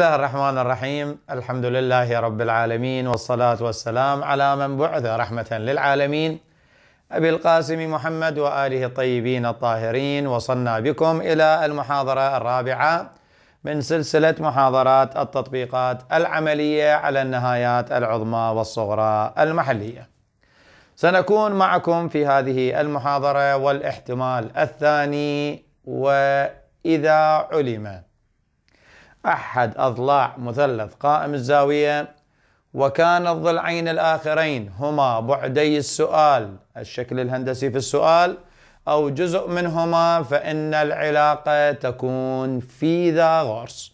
الله الرحمن الرحيم الحمد لله رب العالمين والصلاة والسلام على من بعث رحمة للعالمين أبي القاسم محمد وآله الطيبين الطاهرين وصلنا بكم إلى المحاضرة الرابعة من سلسلة محاضرات التطبيقات العملية على النهايات العظمى والصغرى المحلية سنكون معكم في هذه المحاضرة والاحتمال الثاني وإذا علم أحد أضلاع مثلث قائم الزاوية وكان الضلعين الآخرين هما بعدي السؤال الشكل الهندسي في السؤال أو جزء منهما فإن العلاقة تكون في ذا غرس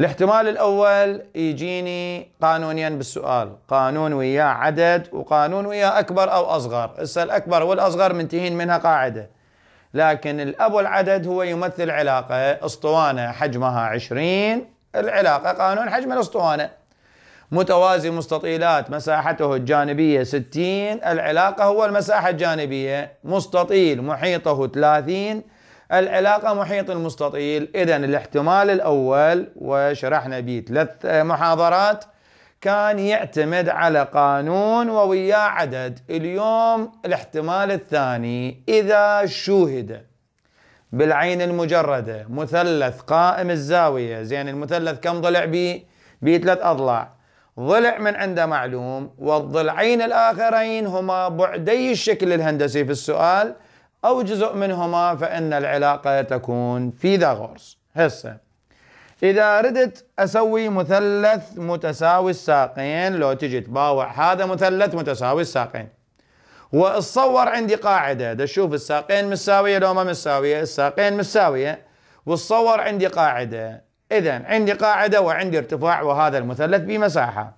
الاحتمال الأول يجيني قانونيا بالسؤال قانون وياه عدد وقانون وياه أكبر أو أصغر هسه الأكبر والأصغر منتهين منها قاعدة لكن الأب والعدد هو يمثل علاقة اسطوانة حجمها 20 العلاقة قانون حجم الاسطوانة متوازي مستطيلات مساحته الجانبية 60 العلاقة هو المساحة الجانبية مستطيل محيطه 30 العلاقة محيط المستطيل إذا الاحتمال الأول وشرحنا به ثلاث محاضرات كان يعتمد على قانون وياه عدد اليوم الاحتمال الثاني إذا شوهد بالعين المجردة مثلث قائم الزاوية زين المثلث كم ضلع بيه بيه ثلاث أضلاع ضلع من عنده معلوم والضلعين الآخرين هما بعدي الشكل الهندسي في السؤال أو جزء منهما فإن العلاقة تكون في فيثاغورس هسه إذا ردت أسوي مثلث متساوي الساقين لو تجي تباوع هذا مثلث متساوي الساقين وتصور عندي قاعدة دا الساقين متساوية لو ما متساوية الساقين متساوية وتصور عندي قاعدة إذا عندي قاعدة وعندي ارتفاع وهذا المثلث بمساحة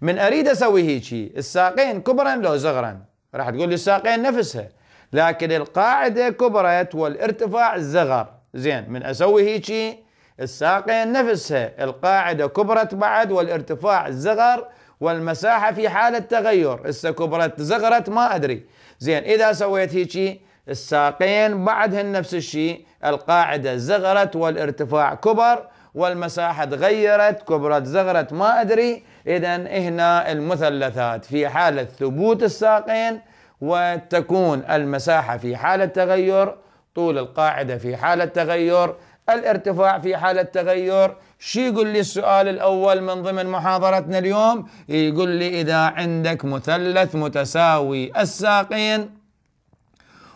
من أريد أسوي هيجي الساقين كبرا لو صغرا راح تقول لي الساقين نفسها لكن القاعدة كبرت والارتفاع صغر زين من أسوي هيجي الساقين نفسها القاعدة كبرت بعد والارتفاع زغر والمساحة في حالة تغير هسه كبرت زغرت ما أدري زين إذا سويت هيجي الساقين بعدهن نفس الشيء القاعدة زغرت والارتفاع كبر والمساحة تغيرت كبرت زغرت ما أدري إذا هنا المثلثات في حالة ثبوت الساقين وتكون المساحة في حالة تغير طول القاعدة في حالة تغير الارتفاع في حالة تغير شو يقول لي السؤال الأول من ضمن محاضرتنا اليوم يقول لي إذا عندك مثلث متساوي الساقين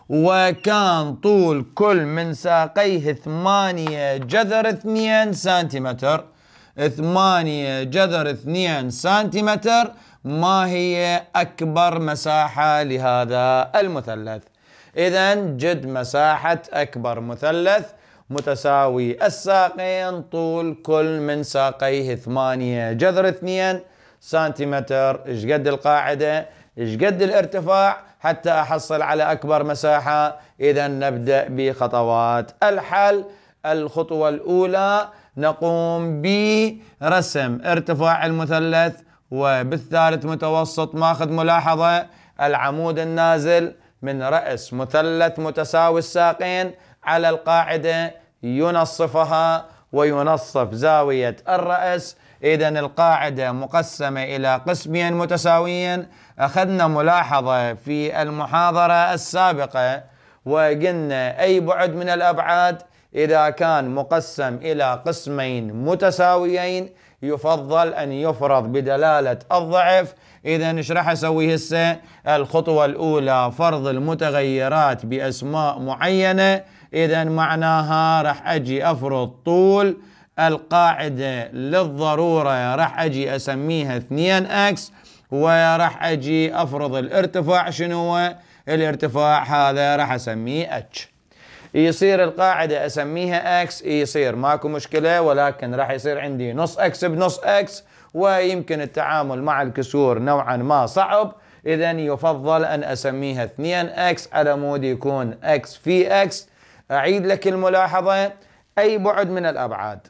وكان طول كل من ساقيه ثمانية جذر اثنين سنتيمتر ثمانية جذر اثنين سنتيمتر ما هي أكبر مساحة لهذا المثلث إذا جد مساحة أكبر مثلث متساوي الساقين طول كل من ساقيه ثمانية جذر اثنين سنتيمتر اشقد قد القاعدة اشقد قد الارتفاع حتى احصل على اكبر مساحة اذا نبدأ بخطوات الحل الخطوة الاولى نقوم برسم ارتفاع المثلث وبالثالث متوسط ماخذ ملاحظة العمود النازل من رأس مثلث متساوي الساقين على القاعدة ينصفها وينصف زاوية الرأس إذا القاعدة مقسمة إلى قسمين متساويين أخذنا ملاحظة في المحاضرة السابقة وقلنا أي بعد من الأبعاد إذا كان مقسم إلى قسمين متساويين يفضل أن يفرض بدلالة الضعف إذا ايش راح أسوي هسه الخطوة الأولى فرض المتغيرات بأسماء معينة اذا معناها راح اجي افرض طول القاعدة للضرورة راح اجي اسميها 2 اكس وراح اجي افرض الارتفاع شنو هو؟ الارتفاع هذا راح اسميه اتش. يصير القاعدة اسميها اكس يصير ماكو مشكلة ولكن راح يصير عندي نص اكس بنص اكس ويمكن التعامل مع الكسور نوعا ما صعب اذا يفضل ان اسميها 2 اكس على مود يكون اكس في اكس أعيد لك الملاحظة أي بعد من الأبعاد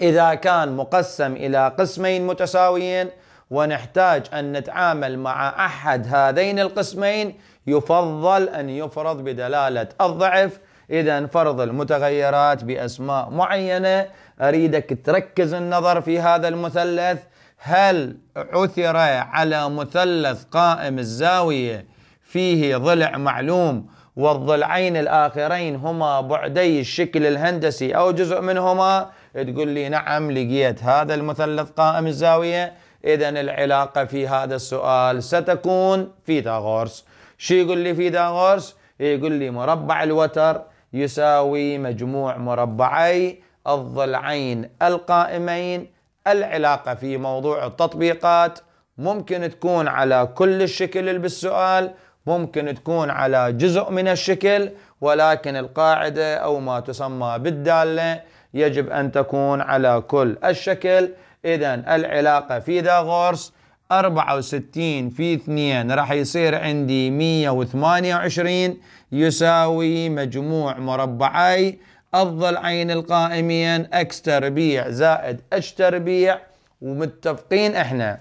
إذا كان مقسم إلى قسمين متساويين ونحتاج أن نتعامل مع أحد هذين القسمين يفضل أن يفرض بدلالة الضعف إذا فرض المتغيرات بأسماء معينة أريدك تركز النظر في هذا المثلث هل عثر على مثلث قائم الزاوية فيه ضلع معلوم والضلعين الآخرين هما بعدي الشكل الهندسي أو جزء منهما تقول لي نعم لقيت هذا المثلث قائم الزاوية إذا العلاقة في هذا السؤال ستكون فيثاغورس شو يقول لي فيثاغورس يقول لي مربع الوتر يساوي مجموع مربعي الضلعين القائمين العلاقة في موضوع التطبيقات ممكن تكون على كل الشكل اللي بالسؤال ممكن تكون على جزء من الشكل ولكن القاعدة أو ما تسمى بالدالة يجب أن تكون على كل الشكل إذا العلاقة في داغورس 64 في 2 راح يصير عندي 128 يساوي مجموع مربعي الضلعين القائمين اكس تربيع زائد اش تربيع ومتفقين احنا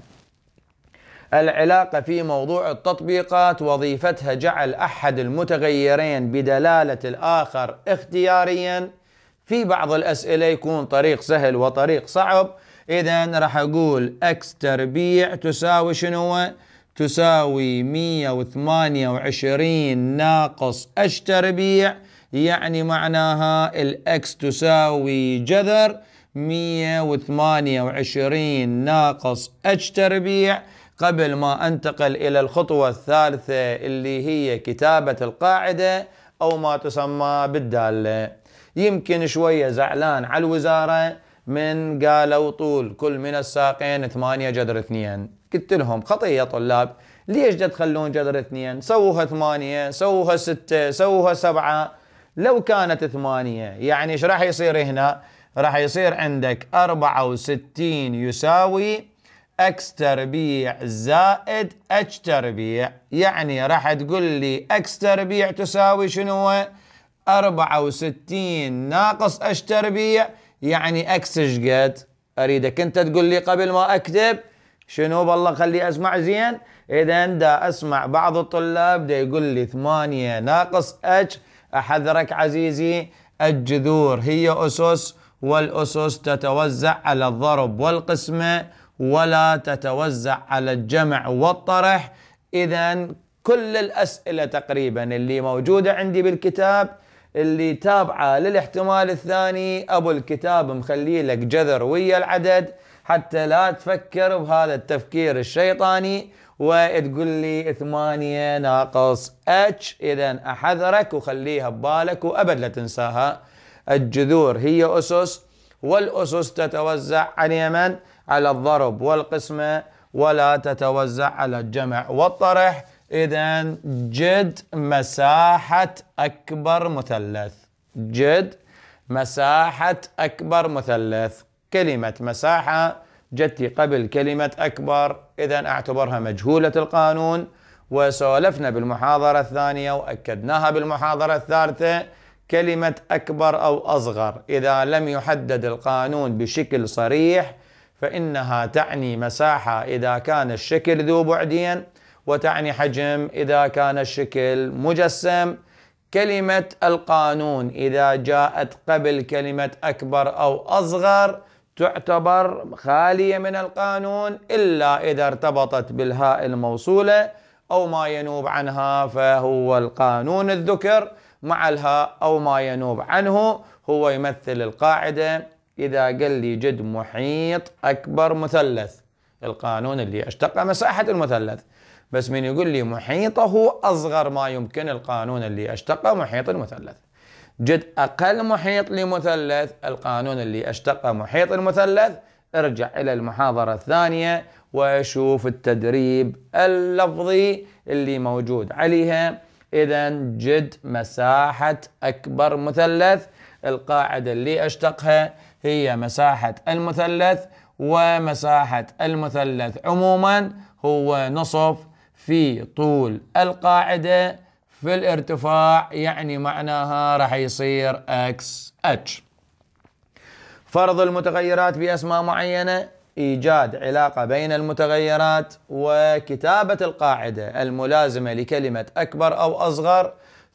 العلاقة في موضوع التطبيقات وظيفتها جعل أحد المتغيرين بدلالة الآخر اختياريا في بعض الأسئلة يكون طريق سهل وطريق صعب إذا راح أقول X تربيع تساوي شنو تساوي 128 ناقص H تربيع يعني معناها الإكس تساوي جذر 128 ناقص H تربيع قبل ما انتقل الى الخطوه الثالثه اللي هي كتابه القاعده او ما تسمى بالداله يمكن شويه زعلان على الوزاره من قالوا طول كل من الساقين ثمانية جذر اثنين قلت لهم خطية يا طلاب ليش تخلون جذر اثنين سووها ثمانية سووها ستة سووها سبعة لو كانت ثمانية يعني ايش راح يصير هنا راح يصير عندك 64 يساوي اكس تربيع زائد اتش تربيع يعني راح تقول لي اكس تربيع تساوي شنو 64 ناقص اتش تربيع يعني اكس شقد اريدك انت تقول لي قبل ما اكتب شنو بالله خلي اسمع زين اذا دا اسمع بعض الطلاب دا يقول لي 8 ناقص اتش احذرك عزيزي الجذور هي اسس والاسس تتوزع على الضرب والقسمه ولا تتوزع على الجمع والطرح إذا كل الأسئلة تقريبا اللي موجودة عندي بالكتاب اللي تابعة للاحتمال الثاني أبو الكتاب مخلي لك جذر ويا العدد حتى لا تفكر بهذا التفكير الشيطاني وتقول لي ثمانية ناقص اتش إذا أحذرك وخليها ببالك وأبد لا تنساها الجذور هي أسس والأسس تتوزع عن يمن على الضرب والقسمة ولا تتوزع على الجمع والطرح إذا جد مساحة أكبر مثلث جد مساحة أكبر مثلث كلمة مساحة جتي قبل كلمة أكبر إذا أعتبرها مجهولة القانون وسولفنا بالمحاضرة الثانية وأكدناها بالمحاضرة الثالثة كلمة أكبر أو أصغر إذا لم يحدد القانون بشكل صريح فإنها تعني مساحة إذا كان الشكل ذو بعدين وتعني حجم إذا كان الشكل مجسم كلمة القانون إذا جاءت قبل كلمة أكبر أو أصغر تعتبر خالية من القانون إلا إذا ارتبطت بالهاء الموصولة أو ما ينوب عنها فهو القانون الذكر مع الهاء أو ما ينوب عنه هو يمثل القاعدة إذا قال لي جد محيط أكبر مثلث القانون اللي اشتق مساحة المثلث بس من يقول لي محيطه أصغر ما يمكن القانون اللي اشتق محيط المثلث جد أقل محيط لمثلث القانون اللي اشتق محيط المثلث ارجع إلى المحاضرة الثانية وشوف التدريب اللفظي اللي موجود عليها إذا جد مساحة أكبر مثلث القاعدة اللي أشتقها هي مساحة المثلث ومساحة المثلث عموما هو نصف في طول القاعدة في الارتفاع يعني معناها راح يصير اكس اتش فرض المتغيرات بأسماء معينة إيجاد علاقة بين المتغيرات وكتابة القاعدة الملازمة لكلمة أكبر أو أصغر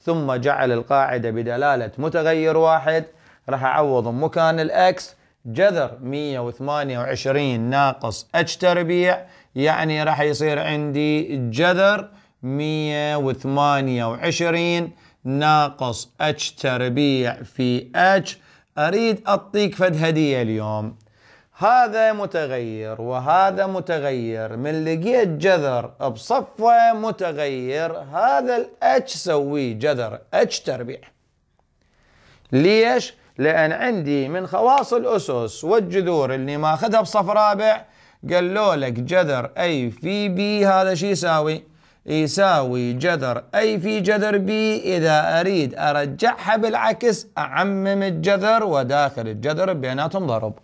ثم جعل القاعدة بدلالة متغير واحد راح أعوض مكان الأكس جذر 128 ناقص اتش تربيع يعني راح يصير عندي جذر 128 ناقص اتش تربيع في اتش اريد اعطيك فد هديه اليوم هذا متغير وهذا متغير من لقيت جذر بصفه متغير هذا الاتش سويه جذر اتش تربيع ليش؟ لان عندي من خواص الاسس والجذور اللي ماخذها بصف رابع قالوا لك جذر اي في بي هذا شو يساوي؟ يساوي جذر اي في جذر بي اذا اريد ارجعها بالعكس اعمم الجذر وداخل الجذر بيناتهم ضرب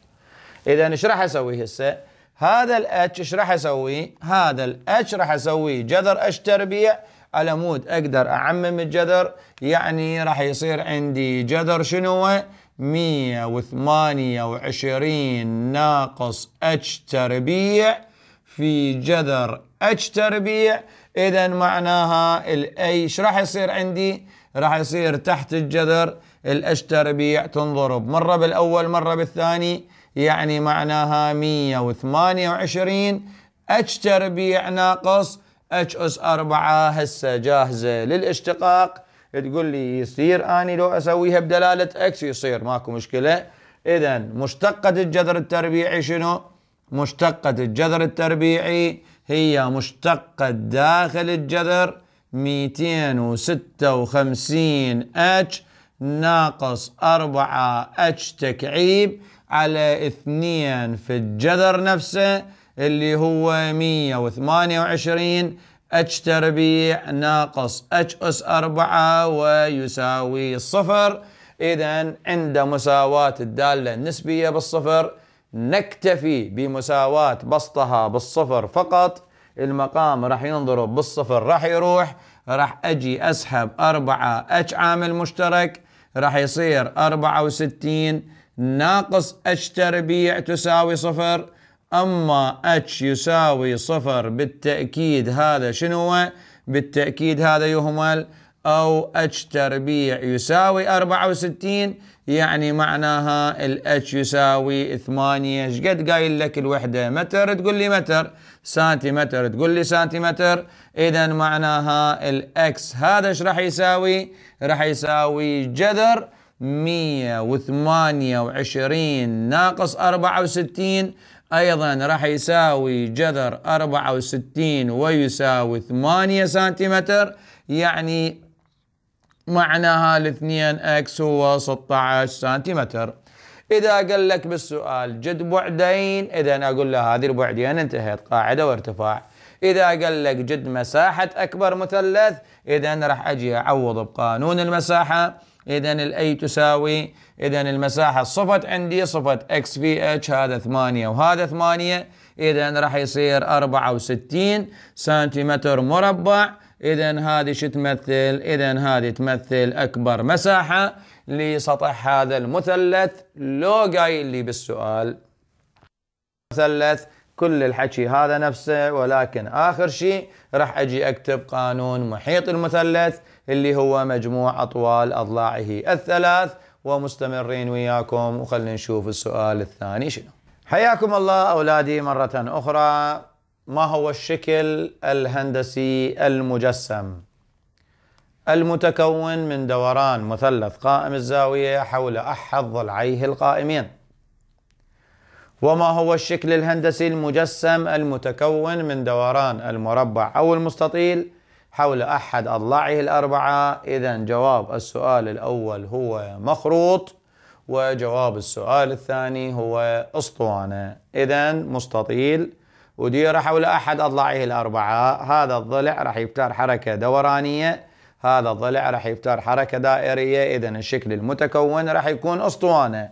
اذا ايش راح اسوي هسه هذا الاتش ايش راح اسوي؟ هذا الاتش راح اسويه جذر اش تربيع على مود اقدر اعمم الجذر يعني راح يصير عندي جذر شنو 128 ناقص اتش تربيع في جذر اتش تربيع اذا معناها الاي ايش راح يصير عندي راح يصير تحت الجذر الاتش تربيع تنضرب مره بالاول مره بالثاني يعني معناها 128 اتش تربيع ناقص اتش اس 4 هسه جاهزه للاشتقاق تقول لي يصير اني لو اسويها بدلاله اكس يصير ماكو مشكله اذا مشتقه الجذر التربيعي شنو؟ مشتقه الجذر التربيعي هي مشتقه داخل الجذر 256 اتش ناقص 4 اتش تكعيب على اثنين في الجذر نفسه اللي هو 128 اتش تربيع ناقص اتش اس 4 ويساوي صفر اذا عند مساواة الدالة النسبية بالصفر نكتفي بمساواة بسطها بالصفر فقط المقام راح ينضرب بالصفر راح يروح راح اجي اسحب 4 اتش عامل مشترك راح يصير 64 ناقص اتش تربيع تساوي صفر اما اتش يساوي صفر بالتاكيد هذا شنو هو؟ بالتاكيد هذا يهمل او اتش تربيع يساوي 64 يعني معناها الاتش يساوي 8 ايش قد قايل لك الوحده متر تقول لي متر سنتيمتر تقول لي سنتيمتر اذا معناها الاكس هذا ايش راح يساوي راح يساوي جذر 128 ناقص 64 أيضا راح يساوي جذر 64 ويساوي 8 سنتيمتر يعني معناها الاثنين اكس هو 16 سنتيمتر إذا قال لك بالسؤال جد بعدين إذا أقول له هذه البعدين انتهت قاعدة وارتفاع إذا قال لك جد مساحة أكبر مثلث إذا راح أجي أعوض بقانون المساحة إذا الأي تساوي إذا المساحة صفت عندي صفة اكس في اتش هذا ثمانية وهذا ثمانية إذا راح يصير 64 سنتيمتر مربع إذا هذه شو تمثل؟ إذا هذه تمثل أكبر مساحة لسطح هذا المثلث لو قايل لي بالسؤال مثلث كل الحكي هذا نفسه ولكن آخر شيء راح أجي أكتب قانون محيط المثلث اللي هو مجموع أطوال أضلاعه الثلاث ومستمرين وياكم وخلنا نشوف السؤال الثاني شنو حياكم الله أولادي مرة أخرى ما هو الشكل الهندسي المجسم المتكون من دوران مثلث قائم الزاوية حول أحد ضلعيه القائمين وما هو الشكل الهندسي المجسم المتكون من دوران المربع أو المستطيل حول أحد أضلاعه الأربعة إذا جواب السؤال الأول هو مخروط وجواب السؤال الثاني هو أسطوانة إذا مستطيل وديره حول أحد أضلاعه الأربعة هذا الضلع راح يفتار حركة دورانية هذا الضلع راح يفتار حركة دائرية إذا الشكل المتكون راح يكون أسطوانة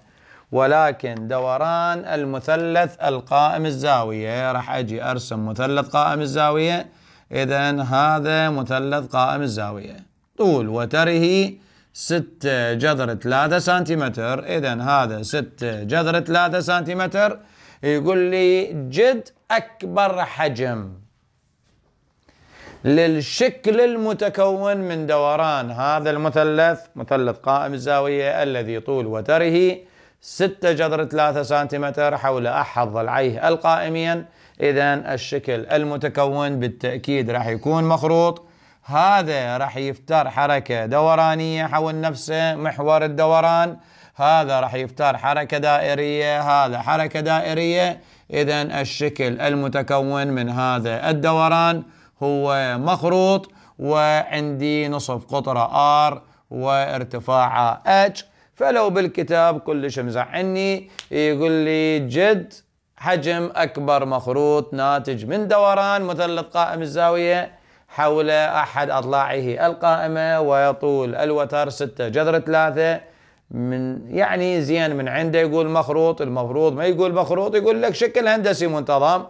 ولكن دوران المثلث القائم الزاوية راح أجي أرسم مثلث قائم الزاوية إذا هذا مثلث قائم الزاوية طول وتره 6 جذر 3 سنتيمتر إذا هذا 6 جذر 3 سنتيمتر يقول لي جد أكبر حجم للشكل المتكون من دوران هذا المثلث مثلث قائم الزاوية الذي طول وتره 6 جذر 3 سنتيمتر حول أحد ضلعيه القائمين إذا الشكل المتكون بالتأكيد راح يكون مخروط هذا راح يفتر حركة دورانية حول نفسه محور الدوران هذا راح يفتر حركة دائرية هذا حركة دائرية إذا الشكل المتكون من هذا الدوران هو مخروط وعندي نصف قطرة ار وارتفاعه اتش فلو بالكتاب كلش مزعني يقول لي جد حجم أكبر مخروط ناتج من دوران مثلث قائم الزاوية حول أحد أضلاعه القائمة ويطول الوتر 6 جذر 3 من يعني زين من عنده يقول مخروط المفروض ما يقول مخروط يقول لك شكل هندسي منتظم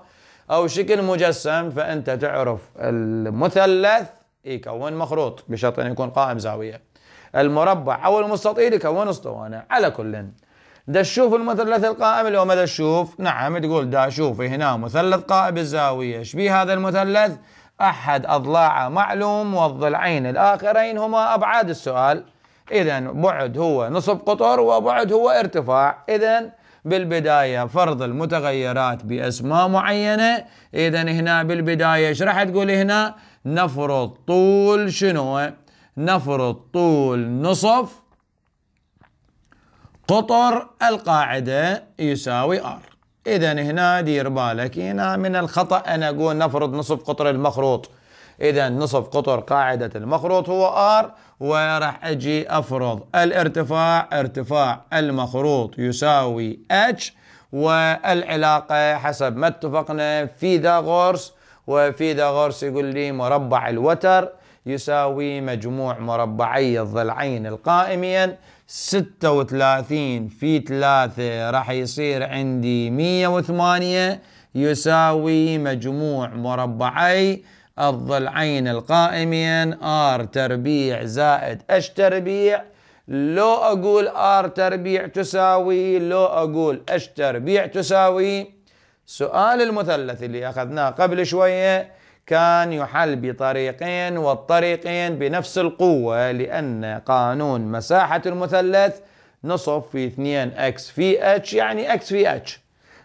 أو شكل مجسم فأنت تعرف المثلث يكون مخروط بشرط أن يكون قائم زاوية المربع أو المستطيل يكون اسطوانة على كلٍ دشوف المثلث القائم اللي هو مدى نعم تقول دا شوفي هنا مثلث قائم الزاوية، شبيه هذا المثلث أحد أضلاعه معلوم والضلعين الآخرين هما أبعاد السؤال إذا بعد هو نصف قطر وبعد هو ارتفاع إذا بالبداية فرض المتغيرات بأسماء معينة إذا هنا بالبداية إيش راح تقول هنا نفرض طول شنو نفرض طول نصف قطر القاعدة يساوي R إذا هنا دير بالك هنا من الخطأ أنا أقول نفرض نصف قطر المخروط إذا نصف قطر قاعدة المخروط هو R وراح أجي أفرض الارتفاع ارتفاع المخروط يساوي H والعلاقة حسب ما اتفقنا فيثاغورس وفيثاغورس يقول لي مربع الوتر يساوي مجموع مربعي الضلعين القائمين 36 في 3 راح يصير عندي 108 يساوي مجموع مربعي الضلعين القائمين ار تربيع زائد اش تربيع لو اقول ار تربيع تساوي لو اقول اش تربيع تساوي سؤال المثلث اللي اخذناه قبل شويه كان يحل بطريقين والطريقين بنفس القوة لأن قانون مساحة المثلث نصف في 2 اكس في اتش يعني اكس في اتش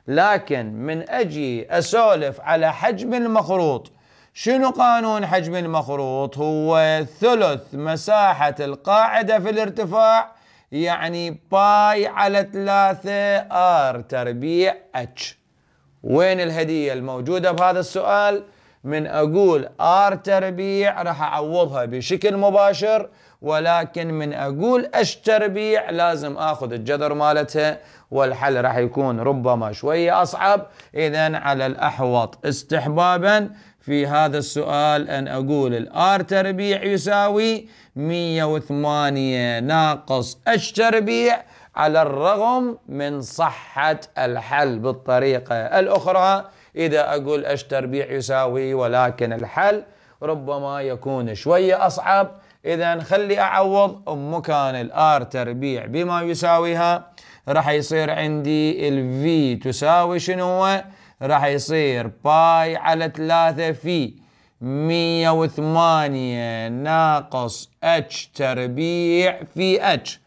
لكن من اجي اسولف على حجم المخروط شنو قانون حجم المخروط هو ثلث مساحة القاعدة في الارتفاع يعني باي على ثلاثة r تربيع اتش وين الهدية الموجودة بهذا السؤال؟ من اقول ار تربيع راح اعوضها بشكل مباشر ولكن من اقول اش تربيع لازم اخذ الجذر مالتها والحل راح يكون ربما شويه اصعب اذا على الاحوط استحبابا في هذا السؤال أن أقول الآر تربيع يساوي 108 ناقص أش تربيع على الرغم من صحة الحل بالطريقة الأخرى إذا أقول إيش تربيع يساوي ولكن الحل ربما يكون شوية أصعب إذا خلي أعوض مكان الآر تربيع بما يساويها راح يصير عندي الفي تساوي شنو هو؟ راح يصير باي على 3 في 108 ناقص اتش تربيع في اتش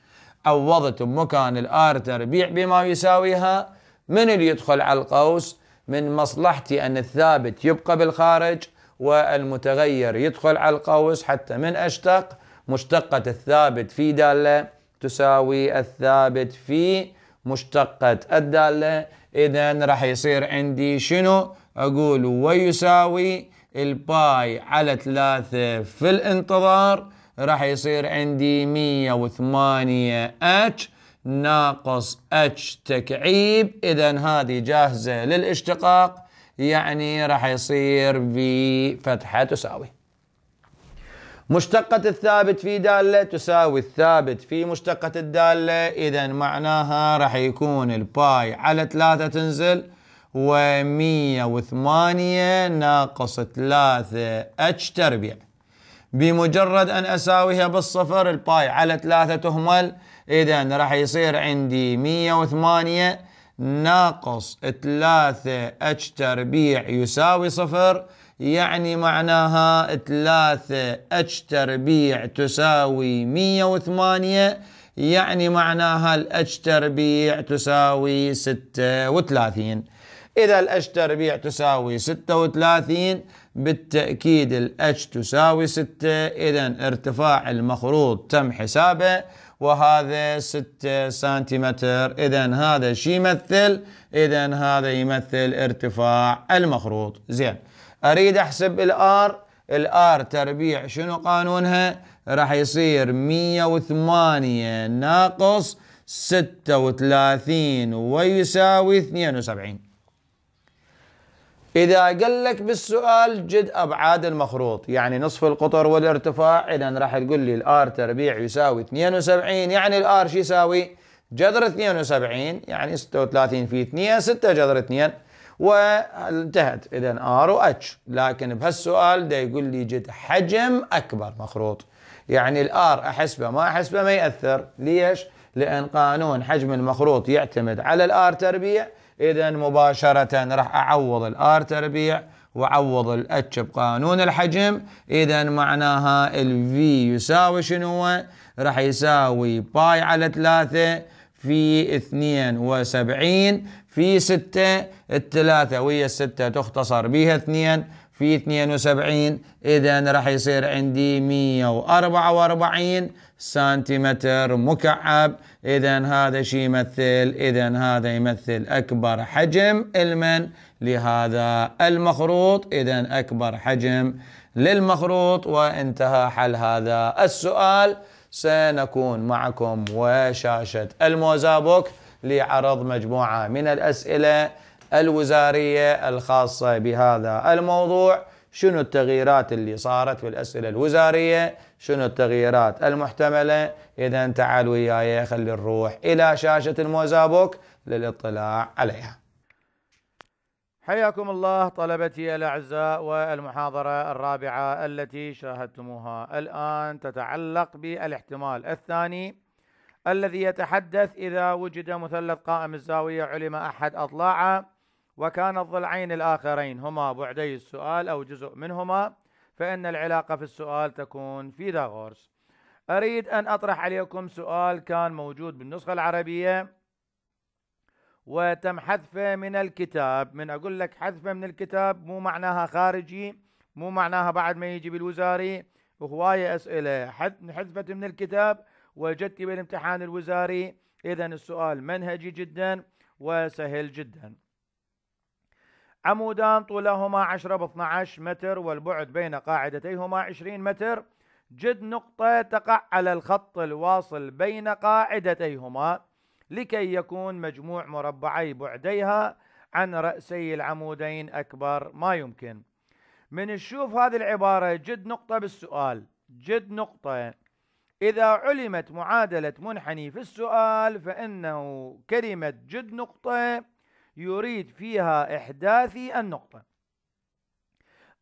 عوضت مكان الار تربيع بما يساويها من اللي يدخل على القوس من مصلحتي أن الثابت يبقى بالخارج والمتغير يدخل على القوس حتى من أشتق مشتقة الثابت في دالة تساوي الثابت في مشتقة الدالة إذا راح يصير عندي شنو أقول ويساوي الباي على ثلاثة في الانتظار راح يصير عندي 108 اتش ناقص اتش تكعيب اذا هذه جاهزه للاشتقاق يعني راح يصير في فتحه تساوي مشتقة الثابت في دالة تساوي الثابت في مشتقة الدالة إذا معناها راح يكون الباي على ثلاثة تنزل و وثمانية ناقص ثلاثة اتش تربيع بمجرد أن أساويها بالصفر الباي على ثلاثة تهمل إذا راح يصير عندي 108 ناقص 3 اتش تربيع يساوي صفر يعني معناها 3 اتش تربيع تساوي 108 يعني معناها الاتش تربيع تساوي 36 إذا الاتش تربيع تساوي 36 بالتأكيد الاتش تساوي 6 إذا ارتفاع المخروط تم حسابه وهذا 6 سنتيمتر إذا هذا شو يمثل؟ إذا هذا يمثل ارتفاع المخروط زين أريد أحسب الآر الآر تربيع شنو قانونها؟ راح يصير 108 ناقص 36 ويساوي 72 إذا قال لك بالسؤال جد أبعاد المخروط يعني نصف القطر والارتفاع إذا راح تقول لي الآر تربيع يساوي 72 يعني الآر شو يساوي؟ جذر 72 يعني 36 في 2 6 جذر 2 وانتهت إذا آر واتش لكن بهالسؤال ده يقول لي جد حجم أكبر مخروط يعني الآر أحسبه ما أحسبه ما يأثر ليش؟ لأن قانون حجم المخروط يعتمد على الآر تربيع اذا مباشره راح اعوض الار تربيع وعوض الاتش بقانون الحجم اذا معناها الفي يساوي شنو هو راح يساوي باي على ثلاثة في اثنين وسبعين في ستة الثلاثة ويا الستة تختصر بها اثنين في 72 اذا راح يصير عندي 144 سنتيمتر مكعب اذا هذا شي يمثل اذا هذا يمثل اكبر حجم المن لهذا المخروط اذا اكبر حجم للمخروط وانتهى حل هذا السؤال سنكون معكم وشاشه الموزابوك لعرض مجموعه من الاسئله الوزاريه الخاصه بهذا الموضوع شنو التغييرات اللي صارت في الاسئله الوزاريه شنو التغييرات المحتملة إذا تعال وياي خلي نروح إلى شاشة الموزابوك للاطلاع عليها حياكم الله طلبتي الأعزاء والمحاضرة الرابعة التي شاهدتموها الآن تتعلق بالاحتمال الثاني الذي يتحدث إذا وجد مثلث قائم الزاوية علم أحد أضلاعه وكان الضلعين الآخرين هما بعدي السؤال أو جزء منهما فإن العلاقة في السؤال تكون فيثاغورس أريد أن أطرح عليكم سؤال كان موجود بالنسخة العربية وتم حذفه من الكتاب من أقول لك حذفه من الكتاب مو معناها خارجي مو معناها بعد ما يجي بالوزاري وهواية أسئلة حذفت من الكتاب وجدت بالامتحان الوزاري إذا السؤال منهجي جدا وسهل جدا عمودان طولهما 10 ب 12 متر والبعد بين قاعدتيهما 20 متر جد نقطة تقع على الخط الواصل بين قاعدتيهما لكي يكون مجموع مربعي بعديها عن رأسي العمودين أكبر ما يمكن من نشوف هذه العبارة جد نقطة بالسؤال جد نقطة إذا علمت معادلة منحني في السؤال فإنه كلمة جد نقطة يريد فيها إحداثي النقطة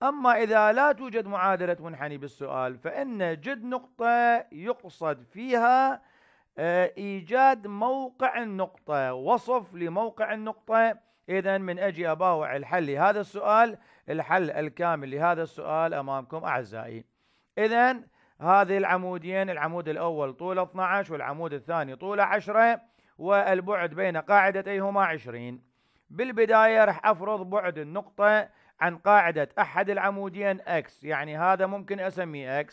أما إذا لا توجد معادلة منحني بالسؤال فإن جد نقطة يقصد فيها آه، إيجاد موقع النقطة وصف لموقع النقطة إذا من أجي أباوع الحل لهذا السؤال الحل الكامل لهذا السؤال أمامكم أعزائي إذا هذه العمودين العمود الأول طوله 12 والعمود الثاني طوله 10 والبعد بين قاعدتيهما 20 بالبداية راح أفرض بعد النقطة عن قاعدة أحد العمودين X يعني هذا ممكن أسميه X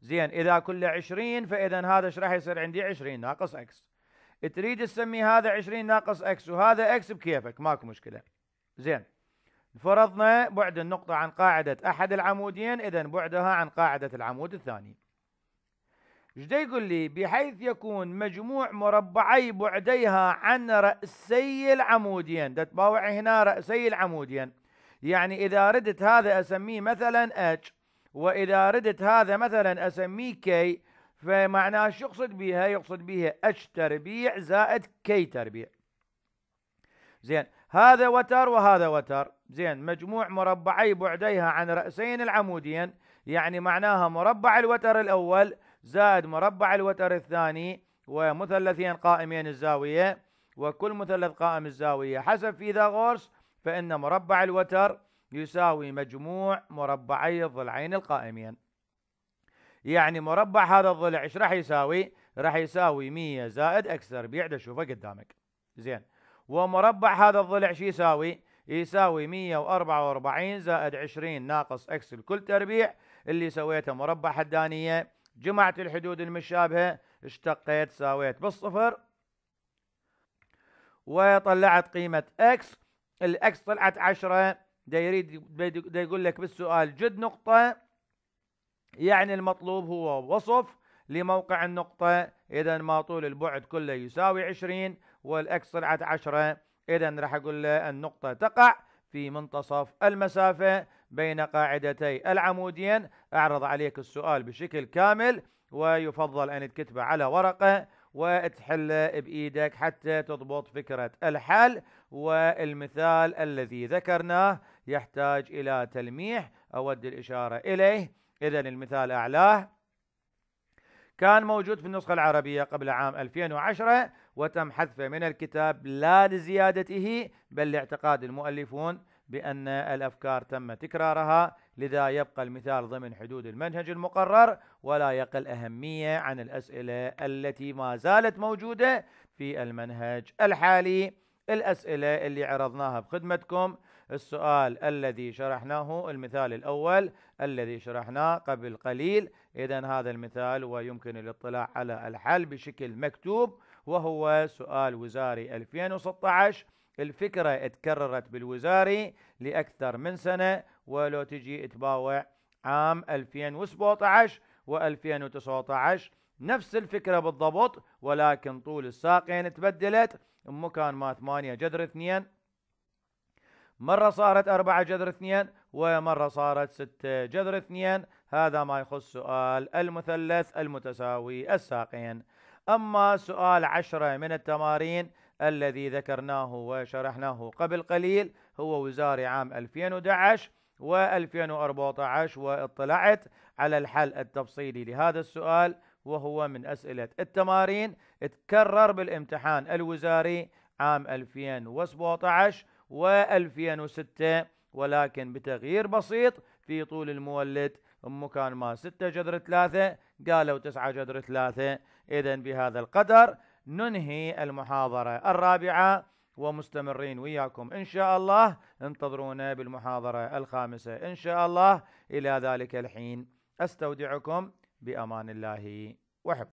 زين إذا كل 20 فإذا هذا ايش راح يصير عندي 20 ناقص X تريد تسمي هذا 20 ناقص X وهذا X بكيفك ماكو مشكلة زين فرضنا بعد النقطة عن قاعدة أحد العمودين إذا بعدها عن قاعدة العمود الثاني جدي يقول لي بحيث يكون مجموع مربعي بعديها عن رأسي العمودين دا تباوع هنا رأسي العمودين يعني إذا ردت هذا أسميه مثلا H وإذا ردت هذا مثلا أسميه K فمعناه شو يقصد بها يقصد بها H تربيع زائد K تربيع زين هذا وتر وهذا وتر زين مجموع مربعي بعديها عن رأسين العمودين يعني معناها مربع الوتر الأول زائد مربع الوتر الثاني ومثلثين قائمين الزاوية وكل مثلث قائم الزاوية حسب فيثاغورس فإن مربع الوتر يساوي مجموع مربعي الضلعين القائمين يعني مربع هذا الضلع ايش راح يساوي راح يساوي 100 زائد اكس تربيع ده شوفه قدامك زين ومربع هذا الضلع شو يساوي يساوي 144 زائد 20 ناقص اكس الكل تربيع اللي سويته مربع حدانيه جمعت الحدود المشابهة اشتقيت ساويت بالصفر وطلعت قيمة اكس الاكس طلعت 10 دا يريد دا يقول لك بالسؤال جد نقطة يعني المطلوب هو وصف لموقع النقطة إذا ما طول البعد كله يساوي 20 والإكس طلعت 10 إذا راح أقول له النقطة تقع في منتصف المسافة بين قاعدتي العمودين أعرض عليك السؤال بشكل كامل ويفضل أن تكتبه على ورقة وتحله بإيدك حتى تضبط فكرة الحل والمثال الذي ذكرناه يحتاج إلى تلميح أود الإشارة إليه إذا المثال أعلاه كان موجود في النسخة العربية قبل عام 2010 وتم حذفه من الكتاب لا لزيادته بل لاعتقاد المؤلفون بأن الأفكار تم تكرارها لذا يبقى المثال ضمن حدود المنهج المقرر ولا يقل أهمية عن الأسئلة التي ما زالت موجودة في المنهج الحالي الأسئلة اللي عرضناها بخدمتكم السؤال الذي شرحناه المثال الأول الذي شرحناه قبل قليل إذا هذا المثال ويمكن الاطلاع على الحل بشكل مكتوب وهو سؤال وزاري 2016 الفكرة اتكررت بالوزاري لأكثر من سنة ولو تجي تباوع عام 2017 و2019 نفس الفكرة بالضبط ولكن طول الساقين تبدلت مكان ما 8 جذر 2 مرة صارت 4 جذر 2 ومرة صارت 6 جذر 2 هذا ما يخص سؤال المثلث المتساوي الساقين أما سؤال 10 من التمارين الذي ذكرناه وشرحناه قبل قليل هو وزاري عام 2011 و2014 واطلعت على الحل التفصيلي لهذا السؤال وهو من أسئلة التمارين تكرر بالامتحان الوزاري عام 2017 و2006 ولكن بتغيير بسيط في طول المولد مكان ما 6 جذر 3 قالوا 9 جذر 3 إذا بهذا القدر ننهي المحاضرة الرابعة ومستمرين وياكم إن شاء الله انتظرونا بالمحاضرة الخامسة إن شاء الله إلى ذلك الحين أستودعكم بأمان الله وحب